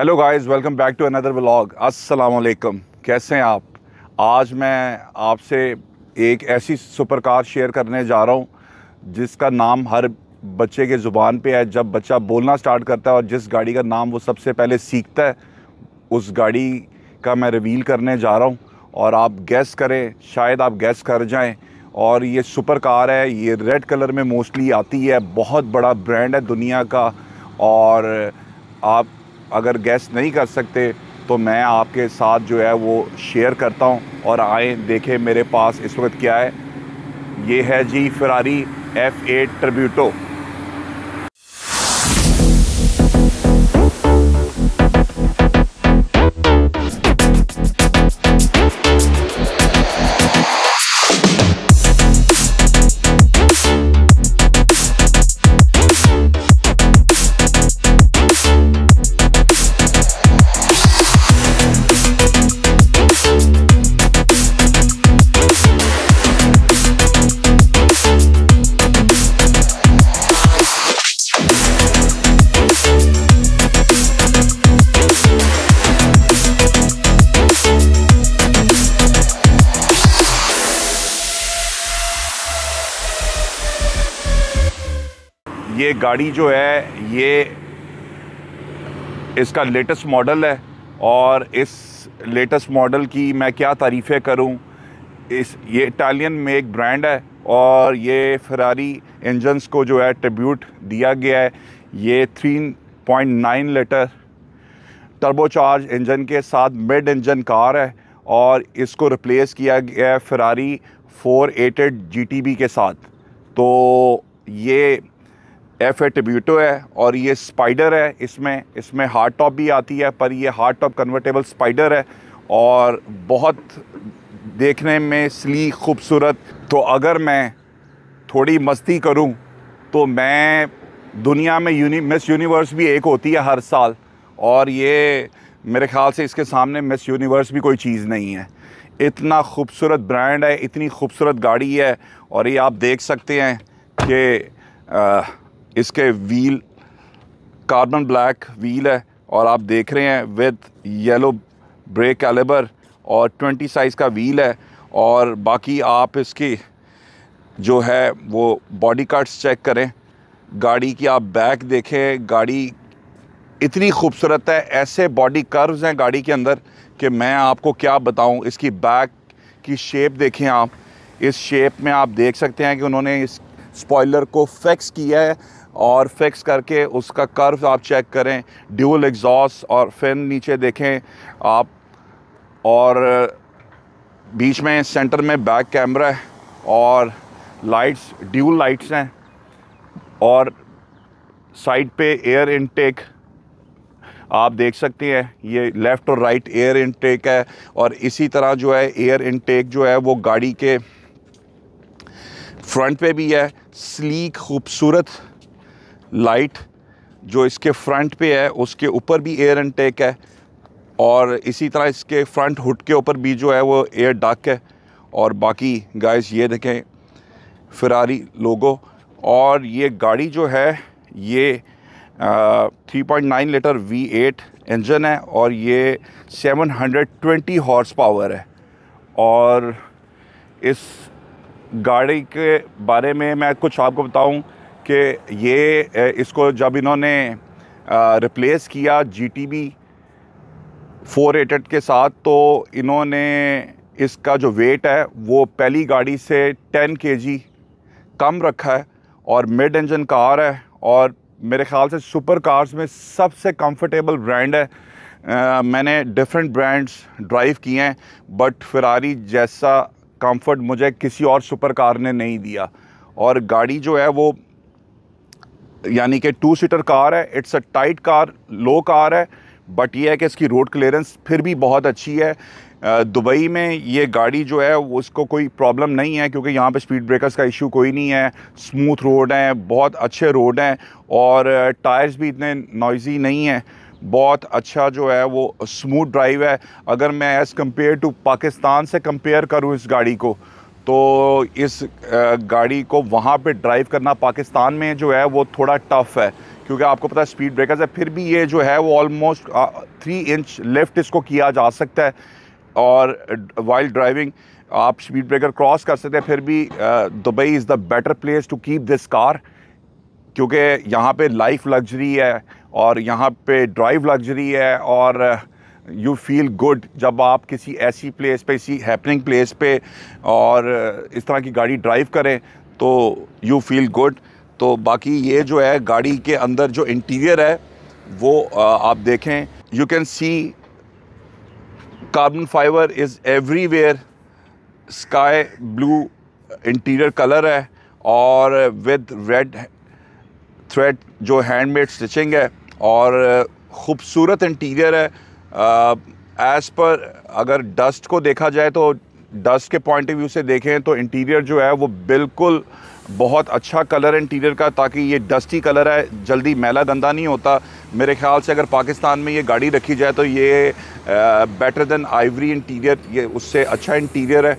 hello guys welcome back to another blog अस्सलाम वालेकुम कैसे हैं आप आज मैं आपसे एक ऐसी सुपर कार शेयर करने जा रहा हूं जिसका नाम हर बच्चे के ज़ुबान पे है जब बच्चा बोलना स्टार्ट करता है और जिस गाड़ी का नाम वो सबसे पहले सीखता है उस गाड़ी का मैं रिवील करने जा रहा हूं और आप गैस करें शायद आप गैस कर जाएँ और ये सुपर कार है ये रेड कलर में मोस्टली आती है बहुत बड़ा ब्रांड है दुनिया का और आप अगर गैस नहीं कर सकते तो मैं आपके साथ जो है वो शेयर करता हूँ और आए देखें मेरे पास इस वक्त क्या है ये है जी फरारी एफ़ एट ट्रिब्यूटो ये गाड़ी जो है ये इसका लेटेस्ट मॉडल है और इस लेटेस्ट मॉडल की मैं क्या तारीफ़ें करूं इस ये इटालियन में एक ब्रांड है और ये फरारी इंजन्स को जो है ट्रिब्यूट दिया गया है ये 3.9 लीटर टर्बोचार्ज इंजन के साथ मिड इंजन कार है और इसको रिप्लेस किया गया है फरारी 488 जीटीबी के साथ तो ये एफ ए है और ये स्पाइडर है इसमें इसमें हार्ड टॉप भी आती है पर ये हार्ड टॉप कन्वर्टेबल स्पाइडर है और बहुत देखने में स्ली खूबसूरत तो अगर मैं थोड़ी मस्ती करूं तो मैं दुनिया में यूनि मिस यूनिवर्स भी एक होती है हर साल और ये मेरे ख्याल से इसके सामने मिस यूनिवर्स भी कोई चीज़ नहीं है इतना खूबसूरत ब्रांड है इतनी खूबसूरत गाड़ी है और ये आप देख सकते हैं कि इसके व्हील कार्बन ब्लैक व्हील है और आप देख रहे हैं विद येलो ब्रेक कैलिबर और 20 साइज़ का व्हील है और बाकी आप इसकी जो है वो बॉडी कार्ड्स चेक करें गाड़ी की आप बैक देखें गाड़ी इतनी खूबसूरत है ऐसे बॉडी कर्व्स हैं गाड़ी के अंदर कि मैं आपको क्या बताऊं इसकी बैक की शेप देखें आप इस शेप में आप देख सकते हैं कि उन्होंने इस स्पॉइलर को फिक्स किया है और फिक्स करके उसका कर्व आप चेक करें ड्यूल एग्जॉस्ट और फिन नीचे देखें आप और बीच में सेंटर में बैक कैमरा है और लाइट्स ड्यूल लाइट्स हैं और साइड पे एयर इनटेक आप देख सकते हैं ये लेफ़्ट और राइट एयर इनटेक है और इसी तरह जो है एयर इनटेक जो है वो गाड़ी के फ्रंट पे भी है स्लीक खूबसूरत लाइट जो इसके फ्रंट पे है उसके ऊपर भी एयर इनटेक है और इसी तरह इसके फ्रंट हुड के ऊपर भी जो है वो एयर डक है और बाकी गाइस ये देखें फिरारी लोगो और ये गाड़ी जो है ये three point nine liter V eight engine है और ये seven hundred twenty horse power है और इस गाड़ी के बारे में मैं कुछ आपको बताऊं कि ये इसको जब इन्होंने रिप्लेस किया G T B four eighty के साथ तो इन्होंने इसका जो वेट है वो पहली गाड़ी से टेन के जी कम रखा है और मिड इंजन कार है और मेरे ख्याल से सुपर कार्स में सबसे कंफर्टेबल ब्रांड है आ, मैंने डिफरेंट ब्रांड्स ड्राइव किए हैं बट फिरारी जैसा कंफर्ट मुझे किसी और सुपर कार ने नहीं दिया और गाड़ी जो है वो यानी कि टू सीटर कार है it's a tight car low car है बट ये है कि इसकी रोड क्लियरेंस फिर भी बहुत अच्छी है दुबई में ये गाड़ी जो है उसको कोई प्रॉब्लम नहीं है क्योंकि यहाँ पे स्पीड ब्रेकर्स का इशू कोई नहीं है स्मूथ रोड हैं बहुत अच्छे रोड हैं और टायर्स भी इतने नॉइजी नहीं हैं बहुत अच्छा जो है वो स्मूथ ड्राइव है अगर मैं एज़ कम्पेयर टू पाकिस्तान से कंपेयर करूँ इस गाड़ी को तो इस गाड़ी को वहाँ पे ड्राइव करना पाकिस्तान में जो है वो थोड़ा टफ़ है क्योंकि आपको पता है स्पीड ब्रेकर्स है फिर भी ये जो है वो ऑलमोस्ट थ्री इंच लेफ़्ट इसको किया जा सकता है और वाइल्ड ड्राइविंग आप स्पीड ब्रेकर क्रॉस कर सकते हैं फिर भी Dubai is the better place to keep this car क्योंकि यहाँ पे लाइफ लग्जरी है और यहाँ पे ड्राइव लग्जरी है और यू फील गुड जब आप किसी ऐसी प्लेस पे किसी हैपनिंग प्लेस पे और इस तरह की गाड़ी ड्राइव करें तो यू फील गुड तो बाकी ये जो है गाड़ी के अंदर जो इंटीरियर है वो आप देखें you can see carbon fibre is everywhere sky blue interior colour है और विद रेड थ्रेड जो हैंडमेड स्टिचिंग है और ख़ूबसूरत इंटीरियर है एज़ uh, पर अगर डस्ट को देखा जाए तो डस्ट के पॉइंट ऑफ व्यू से देखें तो इंटीरियर जो है वो बिल्कुल बहुत अच्छा कलर है इंटीरियर का ताकि ये डस्टी कलर है जल्दी मैला गंदा नहीं होता मेरे ख्याल से अगर पाकिस्तान में ये गाड़ी रखी जाए तो ये बेटर देन आइवरी इंटीरियर ये उससे अच्छा इंटीरियर है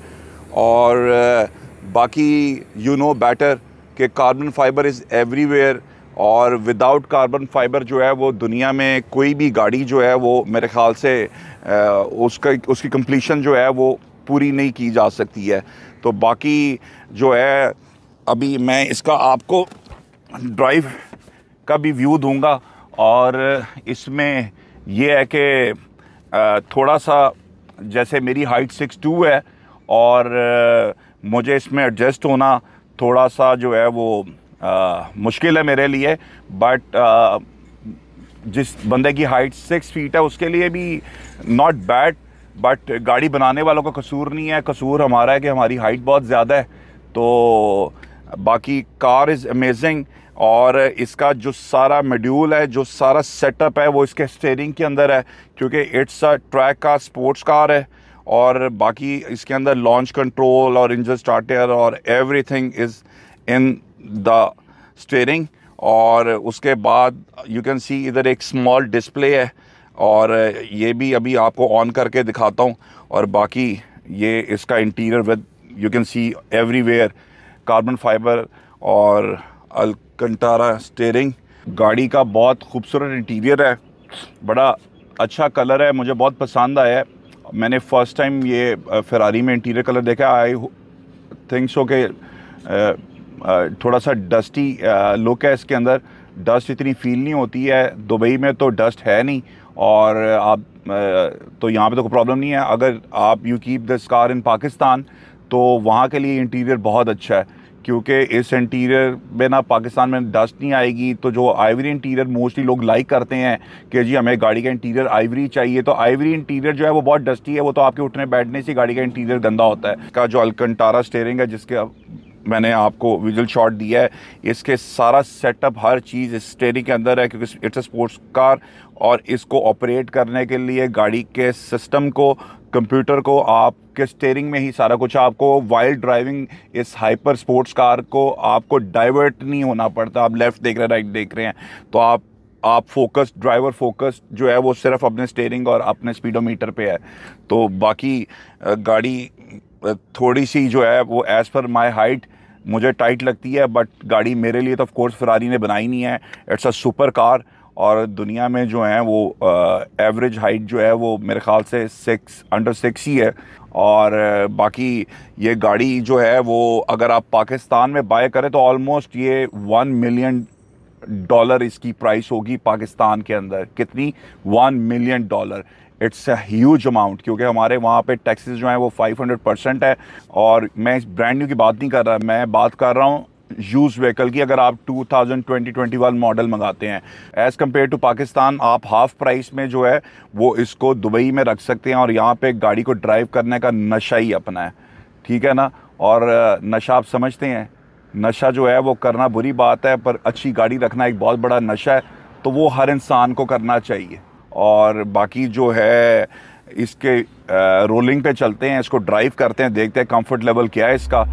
और uh, बाकी यू नो बेटर कि कार्बन फाइबर इज़ एवरीवेयर और विदाउट कार्बन फाइबर जो है वो दुनिया में कोई भी गाड़ी जो है वो मेरे ख्याल से उसका उसकी कंप्लीशन जो है वो पूरी नहीं की जा सकती है तो बाकी जो है अभी मैं इसका आपको ड्राइव का भी व्यू दूंगा और इसमें ये है कि थोड़ा सा जैसे मेरी हाइट सिक्स टू है और मुझे इसमें एडजस्ट होना थोड़ा सा जो है वो मुश्किल है मेरे लिए बट जिस बंदे की हाइट सिक्स फीट है उसके लिए भी नॉट बैड बट गाड़ी बनाने वालों का कसूर नहीं है कसूर हमारा है कि हमारी हाइट बहुत ज़्यादा है तो बाकी कार इज़ अमेजिंग और इसका जो सारा मेड्यूल है जो सारा सेटअप है वो इसके स्टेयरिंग के अंदर है क्योंकि इट्स अ ट्रैक का स्पोर्ट्स कार है और बाकी इसके अंदर लॉन्च कंट्रोल और इंजन स्टार्टर और everything is in the steering और उसके बाद यू कैन सी इधर एक स्मॉल डिस्प्ले है और ये भी अभी आपको ऑन करके दिखाता हूँ और बाकी ये इसका interior with you can see everywhere carbon fibre और अलकंटारा स्टेयरिंग गाड़ी का बहुत खूबसूरत इंटीरियर है बड़ा अच्छा कलर है मुझे बहुत पसंद आया है मैंने फ़र्स्ट टाइम ये फरारी में इंटीरियर कलर देखा आई थिंक सो के थोड़ा सा डस्टी लुक है इसके अंदर डस्ट इतनी फील नहीं होती है दुबई में तो डस्ट है नहीं और आप तो यहाँ पे तो कोई प्रॉब्लम नहीं है अगर आप you keep this car in Pakistan तो वहाँ के लिए इंटीरियर बहुत अच्छा है क्योंकि इस इंटीरियर में ना पाकिस्तान में डस्ट नहीं आएगी तो जो आइवरी इंटीरियर मोस्टली लोग लाइक करते हैं कि जी हमें गाड़ी का इंटीरियर आइवरी चाहिए तो आइवरी इंटीरियर जो है वो बहुत डस्टी है वो तो आपके उठने बैठने से गाड़ी का इंटीरियर गंदा होता है का जो अलकंटारा स्टेयरिंग है जिसके मैंने आपको विजुअल शॉट दिया है इसके सारा सेटअप हर चीज़ इस स्टेरिंग के अंदर है क्योंकि इट्स अ स्पोर्ट्स कार और इसको ऑपरेट करने के लिए गाड़ी के सिस्टम को कंप्यूटर को आपके स्टेयरिंग में ही सारा कुछ आपको वाइल्ड ड्राइविंग इस हाइपर स्पोर्ट्स कार को आपको डाइवर्ट नहीं होना पड़ता आप लेफ़्ट देख रहे हैं राइट देख रहे हैं तो आप आप फोकस ड्राइवर फोकस जो है वो सिर्फ अपने स्टेयरिंग और अपने स्पीडोमीटर पे है तो बाकी गाड़ी थोड़ी सी जो है वो एज़ पर माई हाइट मुझे टाइट लगती है बट गाड़ी मेरे लिए तो ऑफकोर्स फरारी ने बनाई नहीं है इट्स अ सुपर कार और दुनिया में जो है वो एवरेज uh, हाइट जो है वो मेरे ख्याल से सिक्स अंडर सिक्स ही है और uh, बाकी ये गाड़ी जो है वो अगर आप पाकिस्तान में बाय करें तो ऑलमोस्ट ये वन मिलियन डॉलर इसकी प्राइस होगी पाकिस्तान के अंदर कितनी one million dollar it's a huge amount क्योंकि हमारे वहाँ पे टैक्सेस जो हैं वो 500 परसेंट है और मैं इस ब्रांड न्यू की बात नहीं कर रहा मैं बात कर रहा हूँ यूज़ व्हीकल की अगर आप 2020-21 मॉडल मंगाते हैं एज़ कम्पेयर टू पाकिस्तान आप हाफ प्राइस में जो है वो इसको दुबई में रख सकते हैं और यहाँ पे गाड़ी को ड्राइव करने का नशा ही अपना है ठीक है ना और नशा आप समझते हैं नशा जो है वो करना बुरी बात है पर अच्छी गाड़ी रखना एक बहुत बड़ा नशा है तो वो हर इंसान को करना चाहिए और बाकी जो है इसके रोलिंग पे चलते हैं इसको ड्राइव करते हैं देखते हैं कंफर्ट लेवल क्या है इसका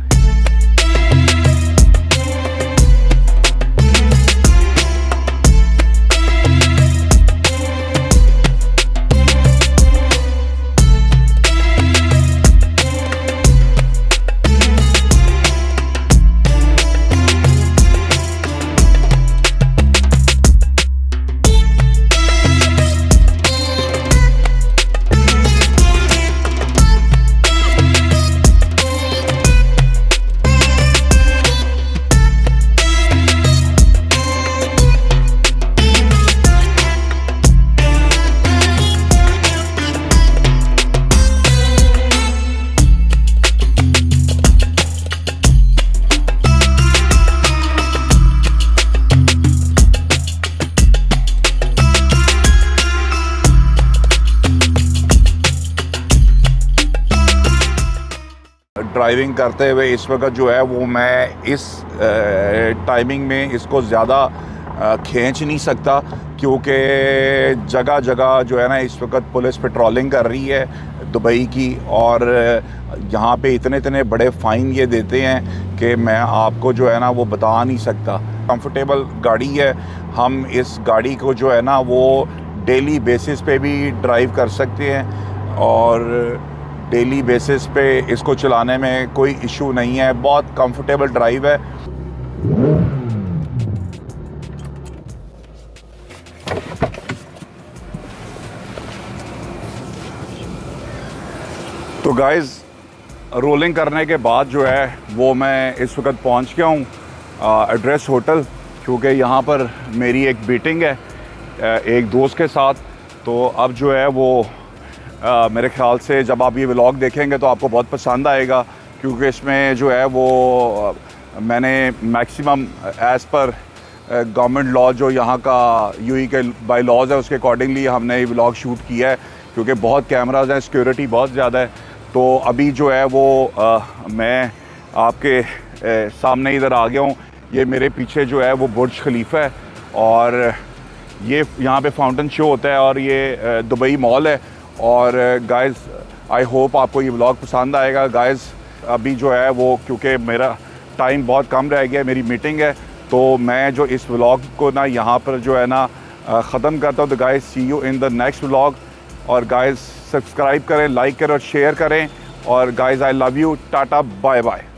ड्राइविंग करते हुए इस वक्त जो है वो मैं इस टाइमिंग में इसको ज़्यादा खींच नहीं सकता क्योंकि जगह जगह जो है ना इस वक्त पुलिस पेट्रोलिंग कर रही है दुबई की और यहाँ पे इतने इतने बड़े फ़ाइन ये देते हैं कि मैं आपको जो है ना वो बता नहीं सकता कंफर्टेबल गाड़ी है हम इस गाड़ी को जो है ना वो डेली बेसिस पे भी ड्राइव कर सकते हैं और डेली बेसिस पे इसको चलाने में कोई इशू नहीं है बहुत कंफर्टेबल ड्राइव है तो गाइस रोलिंग करने के बाद जो है वो मैं इस वक्त पहुंच गया हूँ एड्रेस होटल क्योंकि यहाँ पर मेरी एक मीटिंग है एक दोस्त के साथ तो अब जो है वो आ, मेरे ख्याल से जब आप ये व्लॉग देखेंगे तो आपको बहुत पसंद आएगा क्योंकि इसमें जो है वो मैंने maximum as per government law जो यहाँ का यूई e के बाई लॉज है उसके अकॉर्डिंगली हमने ये व्लॉग शूट किया है क्योंकि बहुत कैमराज हैं सिक्योरिटी बहुत ज़्यादा है तो अभी जो है वो आ, मैं आपके ए, सामने इधर आ गया हूँ ये मेरे पीछे जो है वो बुर्ज खलीफा है और ये यहाँ पे फाउंटेन शो होता है और ये दुबई मॉल है और गाइस आई होप आपको ये ब्लॉग पसंद आएगा गाइस अभी जो है वो क्योंकि मेरा टाइम बहुत कम रह गया मेरी मीटिंग है तो मैं जो इस ब्लॉग को ना यहाँ पर जो है ना uh, ख़त्म करता हूँ तो guys see you in the next vlog और गाइस सब्सक्राइब करें लाइक करें और शेयर करें और guys I love you tata bye bye